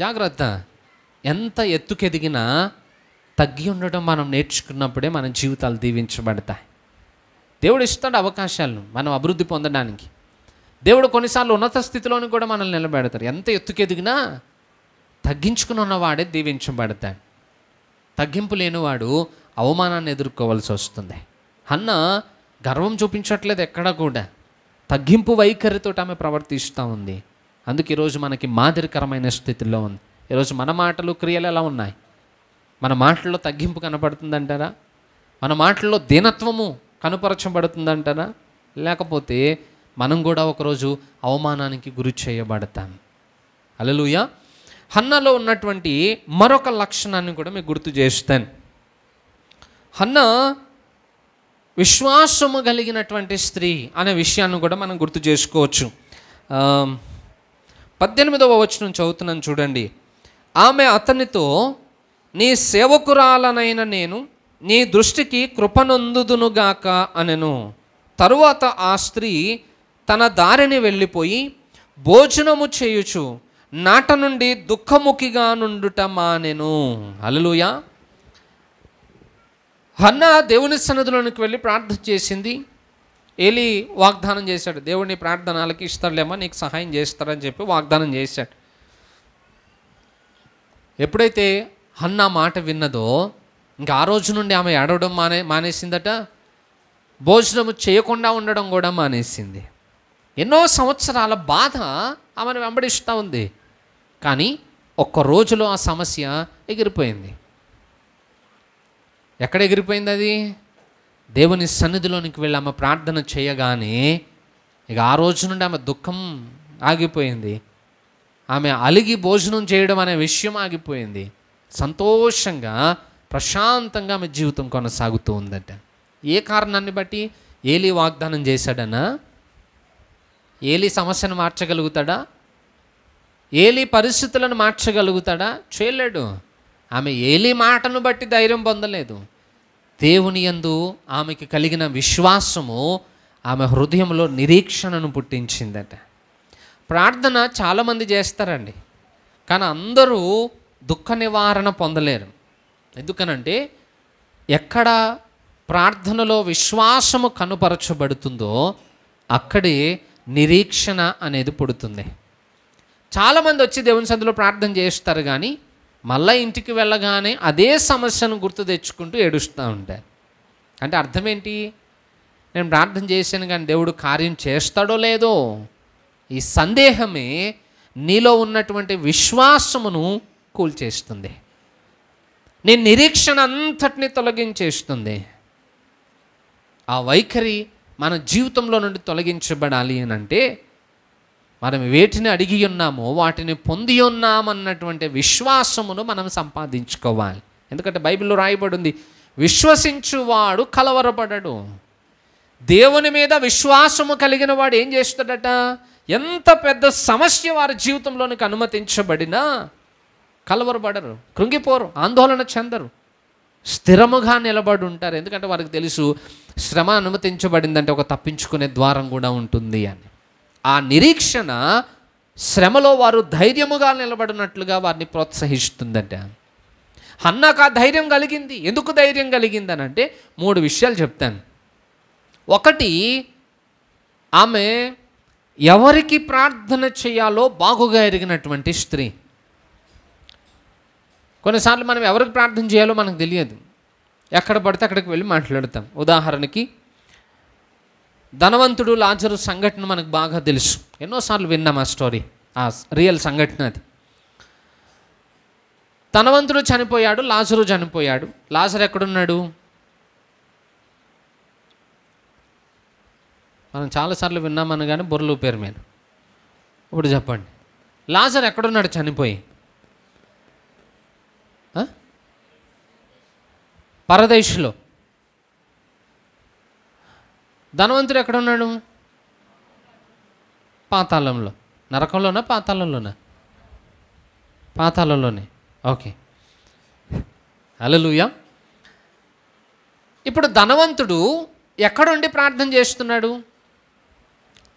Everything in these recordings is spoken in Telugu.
జాగ్రత్త ఎంత ఎత్తుకెదిగినా తగ్గి ఉండడం మనం నేర్చుకున్నప్పుడే మన జీవితాలు దీవించబడతాయి దేవుడు ఇస్తాడు అవకాశాలను మనం అభివృద్ధి పొందడానికి దేవుడు కొన్నిసార్లు ఉన్నత స్థితిలోని కూడా మనల్ని నిలబెడతారు ఎంత ఎత్తుకెదిగినా తగ్గించుకుని ఉన్నవాడే దీవించబడతాడు తగ్గింపు లేనివాడు అవమానాన్ని ఎదుర్కోవాల్సి వస్తుంది అన్న గర్వం చూపించట్లేదు ఎక్కడా కూడా తగ్గింపు వైఖరితో ఆమె ప్రవర్తిస్తూ ఉంది అందుకే ఈరోజు మనకి మాదిరికరమైన స్థితిలో ఉంది ఈరోజు మన మాటలు క్రియలు ఎలా ఉన్నాయి మన మాటల్లో తగ్గింపు కనపడుతుందంటారా మన మాటల్లో దీనత్వము కనుపరచబడుతుందంటారా లేకపోతే మనం కూడా ఒకరోజు అవమానానికి గురి చేయబడతాం అలలుయ హన్నలో ఉన్నటువంటి మరొక లక్షణాన్ని కూడా మీకు గుర్తు చేస్తాను హన్న విశ్వాసము కలిగినటువంటి స్త్రీ అనే విషయాన్ని కూడా మనం గుర్తు చేసుకోవచ్చు పద్దెనిమిదవ వచనం చదువుతున్నాను చూడండి ఆమె అతనితో నీ సేవకురాలనైన నేను నీ దృష్టికి కృపనొందుదునుగాక అనెను తరువాత ఆ స్త్రీ తన దారిని వెళ్ళిపోయి భోజనము చేయుచు నాట నుండి దుఃఖముఖిగా నుండుట మానెను అలలుయా హన్నా దేవుని సన్నదులోనికి వెళ్ళి ప్రార్థన చేసింది ఏలి వాగ్దానం చేశాడు దేవుడిని ప్రార్థనలకి ఇస్తాడులేమో నీకు సహాయం చేస్తారని చెప్పి వాగ్దానం చేశాడు ఎప్పుడైతే హన్న మాట విన్నదో ఇంకా ఆ రోజు నుండి ఆమె ఏడవడం మానే మానేసిందట భోజనము చేయకుండా ఉండడం కూడా మానేసింది ఎన్నో సంవత్సరాల బాధ ఆమెను వెంబడిస్తూ ఉంది కానీ ఒక్క రోజులో ఆ సమస్య ఎగిరిపోయింది ఎక్కడ ఎగిరిపోయింది అది దేవుని సన్నిధిలోనికి వెళ్ళి ఆమె ప్రార్థన చేయగానే ఇక ఆ రోజు నుండి ఆమె దుఃఖం ఆగిపోయింది ఆమె అలిగి భోజనం చేయడం అనే విషయం ఆగిపోయింది సంతోషంగా ప్రశాంతంగా ఆమె జీవితం కొనసాగుతూ ఉందట ఏ కారణాన్ని బట్టి ఏలి వాగ్దానం చేశాడనా ఏలి సమస్యను మార్చగలుగుతాడా ఏలి పరిస్థితులను మార్చగలుగుతాడా చేయలేడు ఆమె ఏలి మాటను బట్టి ధైర్యం పొందలేదు దేవుని యందు ఆమెకి కలిగిన విశ్వాసము ఆమె హృదయంలో నిరీక్షణను పుట్టించిందట ప్రార్థన చాలామంది చేస్తారండి కానీ అందరూ దుఃఖ నివారణ పొందలేరు ఎందుకనంటే ఎక్కడ ప్రార్థనలో విశ్వాసము కనుపరచబడుతుందో అక్కడే నిరీక్షణ అనేది పుడుతుంది చాలామంది వచ్చి దేవుని సందులో ప్రార్థన చేస్తారు కానీ మళ్ళీ ఇంటికి వెళ్ళగానే అదే సమస్యను గుర్తు తెచ్చుకుంటూ ఏడుస్తూ ఉంటారు అంటే అర్థం ఏంటి నేను ప్రార్థన చేశాను కానీ దేవుడు కార్యం చేస్తాడో లేదో ఈ సందేహమే నీలో ఉన్నటువంటి విశ్వాసమును కూల్చేస్తుంది నీ నిరీక్షణ అంతటిని తొలగించేస్తుంది ఆ వైఖరి మన జీవితంలో నుండి తొలగించబడాలి అని అంటే మనం వేటిని అడిగి ఉన్నామో వాటిని పొంది ఉన్నామన్నటువంటి విశ్వాసమును మనం సంపాదించుకోవాలి ఎందుకంటే బైబిల్లో రాయబడి ఉంది విశ్వసించువాడు కలవరపడడు దేవుని మీద విశ్వాసము కలిగిన వాడు ఏం చేస్తాడట ఎంత పెద్ద సమస్య వారి జీవితంలోనికి అనుమతించబడినా కలవరపడరు కృంగిపోరు ఆందోళన చెందరు స్థిరముగా నిలబడి ఉంటారు ఎందుకంటే వారికి తెలుసు శ్రమ అనుమతించబడిందంటే ఒక తప్పించుకునే ద్వారం కూడా ఉంటుంది అని ఆ నిరీక్షణ శ్రమలో వారు ధైర్యముగా నిలబడినట్లుగా వారిని ప్రోత్సహిస్తుందంట హన్నాకు ఆ ధైర్యం కలిగింది ఎందుకు ధైర్యం కలిగిందని అంటే మూడు విషయాలు చెప్తాను ఒకటి ఆమె ఎవరికి ప్రార్థన చేయాలో బాగుగా ఎరిగినటువంటి స్త్రీ కొన్నిసార్లు మనం ఎవరికి ప్రార్థన చేయాలో మనకు తెలియదు ఎక్కడ పడితే అక్కడికి వెళ్ళి మాట్లాడతాం ఉదాహరణకి ధనవంతుడు లాజరు సంఘటన మనకు బాగా తెలుసు ఎన్నోసార్లు విన్నాం ఆ స్టోరీ ఆ రియల్ సంఘటన అది ధనవంతుడు చనిపోయాడు లాజరు చనిపోయాడు లాజర్ ఎక్కడున్నాడు మనం చాలాసార్లు విన్నామని కానీ బుర్రలు పేరు మీద ఇప్పుడు చెప్పండి లాజర్ ఎక్కడున్నాడు చనిపోయి పరదేశ్లో ధనవంతుడు ఎక్కడ ఉన్నాడు పాతాళంలో నరకంలోనా పాతాళంలోనా పాతాళంలోనే ఓకే అలలుయా ఇప్పుడు ధనవంతుడు ఎక్కడుండి ప్రార్థన చేస్తున్నాడు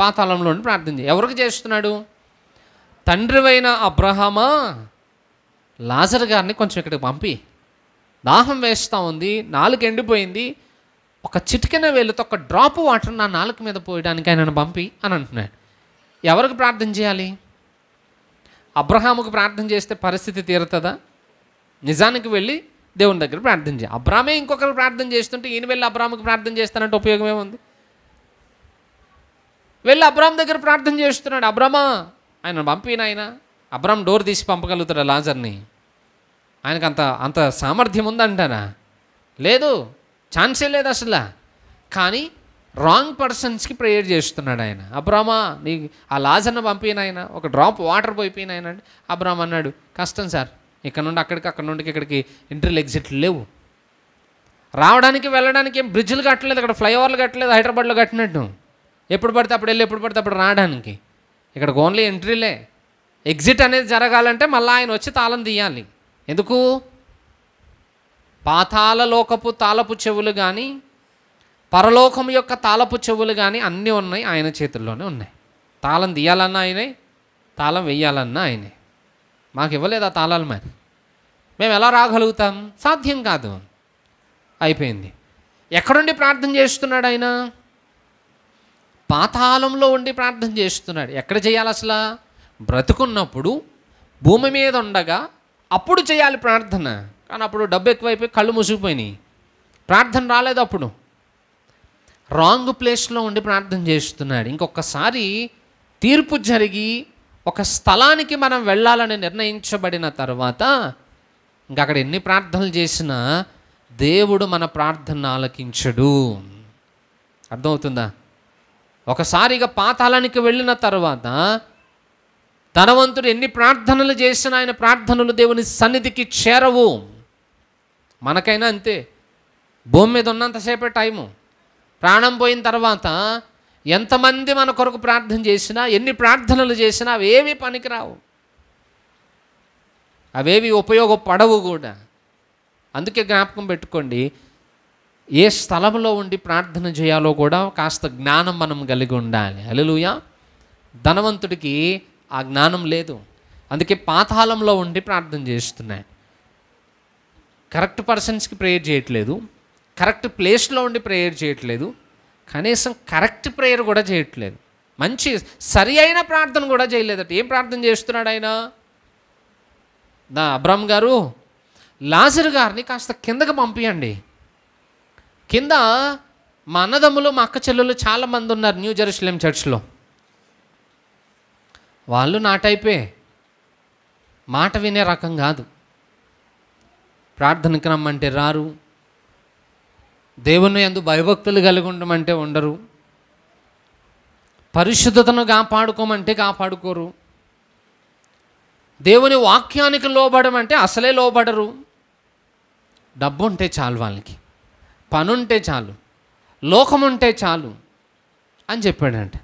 పాతాళంలో ఉండి ప్రార్థన చే ఎవరికి చేస్తున్నాడు తండ్రివైన అబ్రహమా లాజర్ గారిని కొంచెం ఇక్కడికి పంపి దాహం వేస్తూ ఉంది నాలుగు ఎండిపోయింది ఒక చిటికన వేలుతో ఒక డ్రాప్ వాటర్ నా నాలుక మీద పోయడానికి ఆయనను పంపి అని అంటున్నాడు ఎవరికి ప్రార్థన చేయాలి అబ్రహాముకు ప్రార్థన చేస్తే పరిస్థితి తీరుతుందా నిజానికి వెళ్ళి దేవుని దగ్గర ప్రార్థన చేయాలి అబ్రామే ఇంకొకరు ప్రార్థన చేస్తుంటే ఈయన వెళ్ళి అబ్రాహ్మకు ప్రార్థన చేస్తానంటే ఉపయోగం ఏముంది వెళ్ళి అబ్రామ్ దగ్గర ప్రార్థన చేస్తున్నాడు అబ్రామా ఆయన పంపిన ఆయన అబ్రామ్ డోర్ తీసి పంపగలుగుతాడు లాజర్ని ఆయనకు అంత అంత సామర్థ్యం ఉందంటానా లేదు ఛాన్సే లేదు అసలు కానీ రాంగ్ పర్సన్స్కి ప్రేయర్ చేస్తున్నాడు ఆయన అబ్రామా నీ ఆ లాజన్న పంపిన ఆయన ఒక డ్రాప్ వాటర్ పోయిపోయిన ఆయన అంటే అన్నాడు కష్టం సార్ ఇక్కడ నుండి అక్కడికి అక్కడ నుండి ఇక్కడికి ఎంట్రీలు ఎగ్జిట్లు లేవు రావడానికి వెళ్ళడానికి ఏం బ్రిడ్జ్లు కట్టలేదు అక్కడ ఫ్లైఓవర్లు కట్టలేదు హైదరాబాద్లో కట్టినట్టు ఎప్పుడు పడితే అప్పుడు వెళ్ళి ఎప్పుడు పడితే అప్పుడు రావడానికి ఇక్కడ ఓన్లీ ఎంట్రీలే ఎగ్జిట్ అనేది జరగాలంటే మళ్ళీ ఆయన వచ్చి తాళం తీయాలి ఎందుకు పాతాళలోకపు తాళపు చెవులు కానీ పరలోకం యొక్క తాళపు చెవులు కానీ అన్నీ ఉన్నాయి ఆయన చేతుల్లోనే ఉన్నాయి తాళం తీయాలన్నా ఆయనే తాళం వెయ్యాలన్నా ఆయనే మాకు ఇవ్వలేదు ఆ తాళాలు మరి మేము ఎలా రాగలుగుతాం సాధ్యం కాదు అయిపోయింది ఎక్కడుండి ప్రార్థన చేస్తున్నాడు ఆయన పాతాళంలో ఉండి ప్రార్థన చేస్తున్నాడు ఎక్కడ చేయాలి అసలు బ్రతుకున్నప్పుడు భూమి మీద ఉండగా అప్పుడు చేయాలి ప్రార్థన కానీ అప్పుడు డబ్బు ఎక్కువైపోయి కళ్ళు మూసుకుపోయినాయి ప్రార్థన రాలేదు అప్పుడు రాంగ్ ప్లేస్లో ఉండి ప్రార్థన చేస్తున్నాడు ఇంకొకసారి తీర్పు జరిగి ఒక స్థలానికి మనం వెళ్ళాలని నిర్ణయించబడిన తర్వాత ఇంకా అక్కడ ఎన్ని ప్రార్థనలు చేసినా దేవుడు మన ప్రార్థన ఆలకించడు అర్థమవుతుందా ఒకసారిగా పాతాళానికి వెళ్ళిన తర్వాత ధనవంతుడు ఎన్ని ప్రార్థనలు చేసినా ఆయన ప్రార్థనలు దేవుని సన్నిధికి చేరవు మనకైనా అంతే భూమి మీద ఉన్నంతసేపే టైము ప్రాణం పోయిన తర్వాత ఎంతమంది మన కొరకు ప్రార్థన చేసినా ఎన్ని ప్రార్థనలు చేసినా అవేవి పనికిరావు అవేవి ఉపయోగపడవు కూడా అందుకే జ్ఞాపకం పెట్టుకోండి ఏ స్థలంలో ఉండి ప్రార్థన చేయాలో కూడా కాస్త జ్ఞానం మనం కలిగి ఉండాలి అలలుయా ధనవంతుడికి ఆ జ్ఞానం లేదు అందుకే పాతాళంలో ఉండి ప్రార్థన చేస్తున్నాయి కరెక్ట్ పర్సన్స్కి ప్రేయర్ చేయట్లేదు కరెక్ట్ ప్లేస్లో ఉండి ప్రేయర్ చేయట్లేదు కనీసం కరెక్ట్ ప్రేయర్ కూడా చేయట్లేదు మంచి సరి అయిన ప్రార్థన కూడా చేయలేదట ఏం ప్రార్థన చేస్తున్నాడు ఆయన దా అబ్రామ్ గారు లాజర్ గారిని కాస్త కిందకి పంపించండి కింద మా అన్నదమ్ములు మా అక్క చెల్లెలు చాలామంది ఉన్నారు న్యూ జెరూసలేం చర్చ్లో వాళ్ళు నా టైపే మాట వినే రకం కాదు ప్రార్థనకు రమ్మంటే రారు దేవుని ఎందు భయభక్తులు కలిగి ఉండమంటే ఉండరు పరిశుద్ధతను కాపాడుకోమంటే కాపాడుకోరు దేవుని వాక్యానికి లోబడమంటే అసలే లోబడరు డబ్బు ఉంటే చాలు వాళ్ళకి పనుంటే చాలు లోకం ఉంటే చాలు అని చెప్పాడంట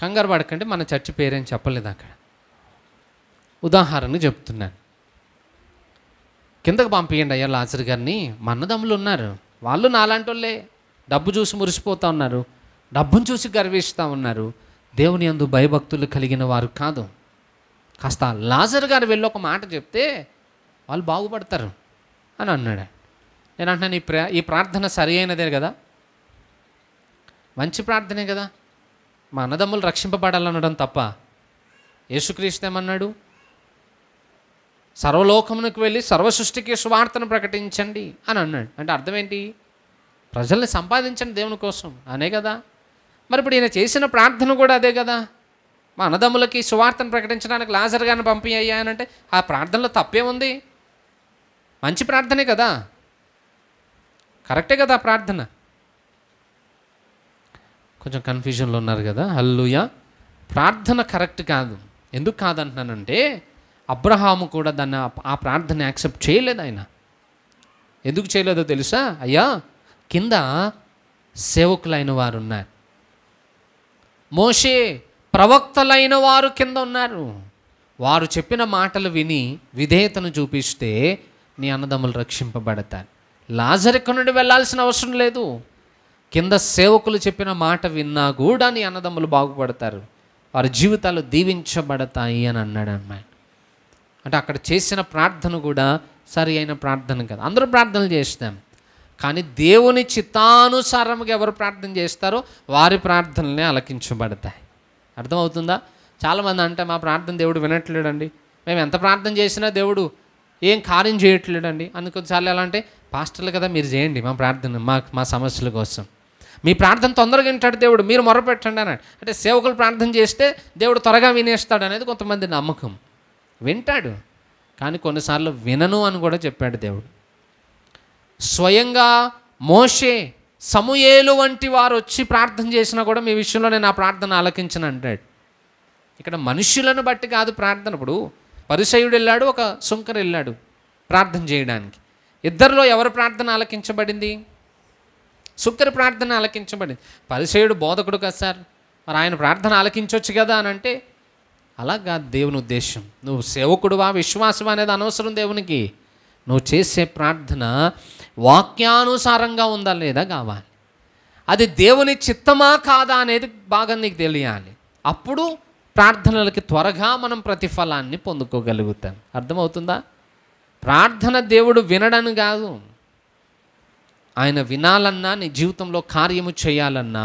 కంగారు పడకండి మన చర్చి పేరేం చెప్పలేదు అక్కడ ఉదాహరణకు చెప్తున్నాను కిందకు పంపించండి అయ్యా లాజర్ గారిని మా అన్నదమ్ములు ఉన్నారు వాళ్ళు నాలాంటి వాళ్ళే డబ్బు చూసి మురిసిపోతూ ఉన్నారు డబ్బును చూసి గర్విస్తూ ఉన్నారు దేవుని అందు భయభక్తులు కలిగిన వారు కాదు కాస్త లాజర్ గారు వెళ్ళి ఒక మాట చెప్తే వాళ్ళు బాగుపడతారు అని అన్నాడు నేను అంటున్నాను ఈ ప్రా ఈ ప్రార్థన సరి అయినదే కదా మంచి ప్రార్థనే కదా మా అన్నదమ్ములు రక్షింపబడాలనడం తప్ప యేసుక్రీస్తు ఏమన్నాడు సర్వలోకమునకు వెళ్ళి సర్వసృష్టికి సువార్తను ప్రకటించండి అని అన్నాడు అంటే అర్థం ఏంటి ప్రజల్ని సంపాదించండి దేవుని కోసం అనే కదా మరి ఇప్పుడు ఈయన చేసిన ప్రార్థన కూడా అదే కదా మా అన్నదమ్ములకి సువార్తను ప్రకటించడానికి లాజర్ గారిని పంపి అయ్యా అని అంటే ఆ ప్రార్థనలో తప్పే ఉంది మంచి ప్రార్థనే కదా కరెక్టే కదా ప్రార్థన కొంచెం కన్ఫ్యూజన్లో ఉన్నారు కదా హల్లుయా ప్రార్థన కరెక్ట్ కాదు ఎందుకు కాదంటున్నానంటే అబ్రహాము కూడా దాన్ని ఆ ప్రార్థన యాక్సెప్ట్ చేయలేదు ఆయన ఎందుకు చేయలేదో తెలుసా అయ్యా కింద సేవకులైన వారు ఉన్నారు మోషే ప్రవక్తలైన వారు కింద ఉన్నారు వారు చెప్పిన మాటలు విని విధేయతను చూపిస్తే నీ అన్నదమ్ములు రక్షింపబడతారు లాజరిక నుండి వెళ్లాల్సిన అవసరం లేదు కింద సేవకులు చెప్పిన మాట విన్నా కూడా నీ అన్నదమ్ములు బాగుపడతారు వారి జీవితాలు దీవించబడతాయి అని అన్నాడు అమ్మాయి అంటే అక్కడ చేసిన ప్రార్థన కూడా సరి అయిన ప్రార్థన కదా అందరూ ప్రార్థనలు చేస్తాం కానీ దేవుని చిత్తానుసారంగా ఎవరు ప్రార్థన చేస్తారో వారి ప్రార్థనలే అలకించబడతాయి అర్థమవుతుందా చాలామంది అంటే మా ప్రార్థన దేవుడు వినట్లేడండి మేము ఎంత ప్రార్థన చేసినా దేవుడు ఏం కార్యం చేయట్లేడండి అని కొన్నిసార్లు ఎలా అంటే పాస్టర్లు కదా మీరు చేయండి మా ప్రార్థన మా మా సమస్యల కోసం మీ ప్రార్థన తొందరగా వింటాడు దేవుడు మీరు మొరపెట్టండి అని అంటే సేవకులు ప్రార్థన చేస్తే దేవుడు త్వరగా వినేస్తాడు అనేది కొంతమంది నమ్మకం వింటాడు కానీ కొన్నిసార్లు వినను అని కూడా చెప్పాడు దేవుడు స్వయంగా మోషే సమూయేలు వంటి వారు వచ్చి ప్రార్థన చేసినా కూడా మీ విషయంలో నేను ఆ ప్రార్థన ఆలకించను అంటాడు ఇక్కడ మనుషులను బట్టి కాదు ప్రార్థన ఇప్పుడు పరిశయుడు వెళ్ళాడు ఒక శుంకర్ వెళ్ళాడు ప్రార్థన చేయడానికి ఇద్దరిలో ఎవరు ప్రార్థన ఆలకించబడింది సుంకరి ప్రార్థన ఆలకించబడింది పరిశయుడు బోధకుడు కదా సార్ మరి ఆయన ప్రార్థన ఆలకించవచ్చు కదా అని అంటే అలాగా దేవుని ఉద్దేశం నువ్వు సేవకుడువా విశ్వాసం అనేది అనవసరం దేవునికి నువ్వు చేసే ప్రార్థన వాక్యానుసారంగా ఉందా లేదా కావాలి అది దేవుని చిత్తమా కాదా అనేది బాగా నీకు తెలియాలి అప్పుడు ప్రార్థనలకి త్వరగా మనం ప్రతిఫలాన్ని పొందుకోగలుగుతాం అర్థమవుతుందా ప్రార్థన దేవుడు వినడని కాదు ఆయన వినాలన్నా నీ జీవితంలో కార్యము చేయాలన్నా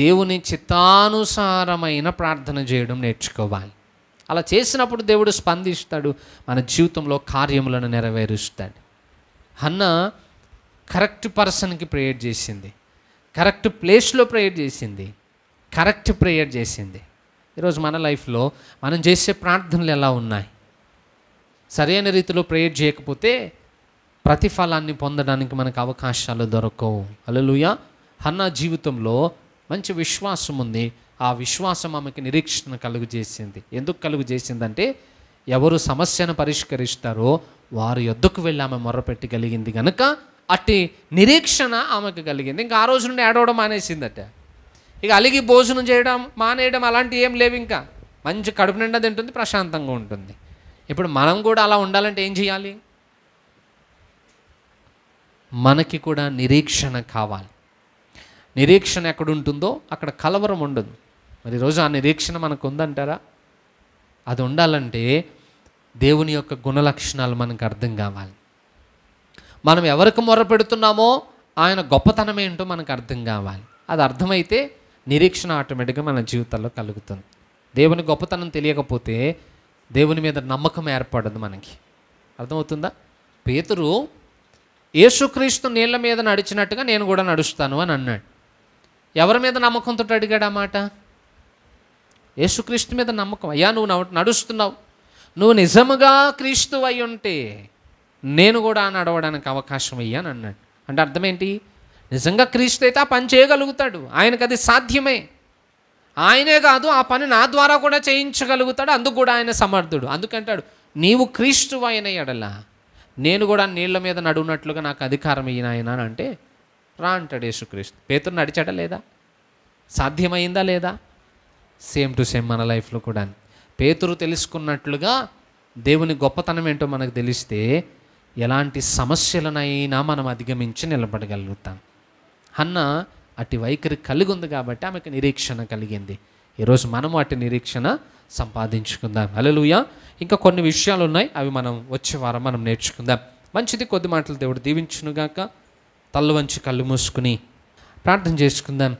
దేవుని చిత్తానుసారమైన ప్రార్థన చేయడం నేర్చుకోవాలి అలా చేసినప్పుడు దేవుడు స్పందిస్తాడు మన జీవితంలో కార్యములను నెరవేరుస్తాడు అన్న కరెక్ట్ పర్సన్కి ప్రేయర్ చేసింది కరెక్ట్ ప్లేస్లో ప్రేయర్ చేసింది కరెక్ట్ ప్రేయర్ చేసింది ఈరోజు మన లైఫ్లో మనం చేసే ప్రార్థనలు ఎలా ఉన్నాయి సరైన రీతిలో ప్రేయర్ చేయకపోతే ప్రతిఫలాన్ని పొందడానికి మనకు అవకాశాలు దొరకవు అలలుయా హన్నా జీవితంలో మంచి విశ్వాసం ఉంది ఆ విశ్వాసం ఆమెకి నిరీక్షణ కలుగు చేసింది ఎందుకు కలుగు చేసిందంటే ఎవరు సమస్యను పరిష్కరిస్తారో వారు ఎద్దుకు వెళ్ళి ఆమె కలిగింది కనుక అట్టి నిరీక్షణ ఆమెకు కలిగింది ఇంకా ఆ రోజు నుండి ఏడవడం మానేసిందట ఇక అలిగి భోజనం చేయడం మానేయడం అలాంటివి ఏం లేవు ఇంకా మంచి కడుపు నిండా తింటుంది ప్రశాంతంగా ఉంటుంది ఇప్పుడు మనం కూడా అలా ఉండాలంటే ఏం చేయాలి మనకి కూడా నిరీక్షణ కావాలి నిరీక్షణ ఎక్కడుంటుందో అక్కడ కలవరం ఉండదు మరి రోజు ఆ నిరీక్షణ మనకు ఉందంటారా అది ఉండాలంటే దేవుని యొక్క గుణలక్షణాలు మనకు అర్థం కావాలి మనం ఎవరికి మొర పెడుతున్నామో ఆయన గొప్పతనం ఏంటో మనకు అర్థం కావాలి అది అర్థమైతే నిరీక్షణ ఆటోమేటిక్గా మన జీవితాల్లో కలుగుతుంది దేవుని గొప్పతనం తెలియకపోతే దేవుని మీద నమ్మకం ఏర్పడదు మనకి అర్థమవుతుందా పేతురు ఏసుక్రీస్తు నీళ్ళ మీద నడిచినట్టుగా నేను కూడా నడుస్తాను అని అన్నాడు ఎవరి మీద నమ్మకంతో అడిగాడు ఆ మాట యేసుక్రీస్తు మీద నమ్మకం అయ్యా నువ్వు నడుస్తున్నావు నువ్వు నిజముగా క్రీస్తు అయి ఉంటే నేను కూడా నడవడానికి అవకాశం అయ్యాను అన్నాడు అంటే అర్థమేంటి నిజంగా క్రీస్తు అయితే ఆ పని చేయగలుగుతాడు ఆయనకు అది సాధ్యమే ఆయనే కాదు ఆ పని నా ద్వారా కూడా చేయించగలుగుతాడు అందుకు కూడా ఆయన సమర్థుడు అందుకంటాడు నీవు క్రీస్తు అయిన ఎడలా నేను కూడా నీళ్ల మీద నడువునట్లుగా నాకు అధికారం ఈయన ఆయన అంటే రా అంటాడు యేసుక్రీస్తు పేతురు నడిచాడా లేదా సాధ్యమైందా లేదా సేమ్ టు సేమ్ మన లైఫ్లో కూడా పేతురు తెలుసుకున్నట్లుగా దేవుని గొప్పతనం ఏంటో మనకు తెలిస్తే ఎలాంటి సమస్యలనైనా మనం అధిగమించి నిలబడగలుగుతాం అన్న అటు వైఖరి కలిగి ఉంది కాబట్టి ఆమెకు నిరీక్షణ కలిగింది ఈరోజు మనము అటు నిరీక్షణ సంపాదించుకుందాం అలలుయ ఇంకా కొన్ని విషయాలు ఉన్నాయి అవి మనం వచ్చే వారం మనం నేర్చుకుందాం మంచిది కొద్ది మాటలు దేవుడు దీవించునుగాక తల్లు వంచి కళ్ళు మూసుకుని ప్రార్థన చేసుకుందాం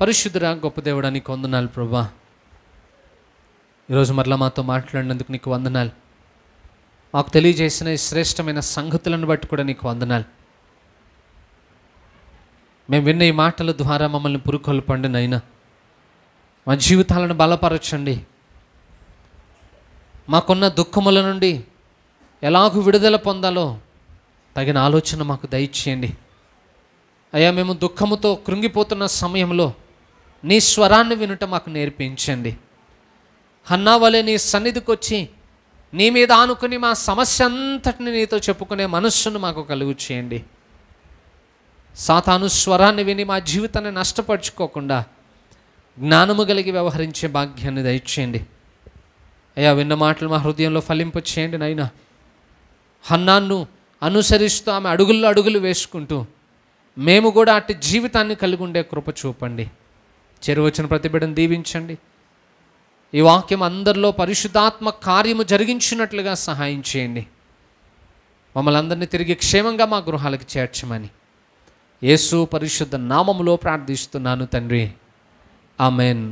పరిశుద్ధురా గొప్ప దేవుడానికి వందనాలు ప్రభా ఈరోజు మరలా మాతో మాట్లాడినందుకు నీకు వందనాలు మాకు తెలియజేసిన శ్రేష్టమైన సంగతులను బట్టి కూడా నీకు వందనాలు మేము విన్న ఈ మాటల ద్వారా మమ్మల్ని పురుకొల్పండి నైనా మా జీవితాలను బలపరచండి మాకున్న దుఃఖముల నుండి ఎలాగూ విడుదల పొందాలో తగిన ఆలోచన మాకు దయచేయండి అయ్యా మేము దుఃఖముతో కృంగిపోతున్న సమయంలో నీ స్వరాన్ని వినుట మాకు నేర్పించండి హన్నా వలె నీ సన్నిధికి వచ్చి నీ మీద ఆనుకుని మా సమస్య అంతటిని నీతో చెప్పుకునే మనస్సును మాకు కలుగు చేయండి సాతాను స్వరాన్ని విని మా జీవితాన్ని నష్టపరుచుకోకుండా జ్ఞానము కలిగి వ్యవహరించే భాగ్యాన్ని దయచేయండి అయ్యా విన్న మాటలు మా హృదయంలో ఫలింపు చేయండి నైనా హన్నాను అనుసరిస్తూ ఆమె అడుగుల్లో అడుగులు వేసుకుంటూ మేము కూడా అట్టి జీవితాన్ని కలిగి ఉండే కృప చూపండి చెరువచ్చిన ప్రతిబిడను దీవించండి ఈ వాక్యం అందరిలో పరిశుద్ధాత్మ కార్యము జరిగించినట్లుగా సహాయం చేయండి మమ్మల్ని అందరినీ తిరిగి క్షేమంగా మా గృహాలకు చేర్చమని యేసు పరిశుద్ధ నామములో ప్రార్థిస్తున్నాను తండ్రి ఆమెన్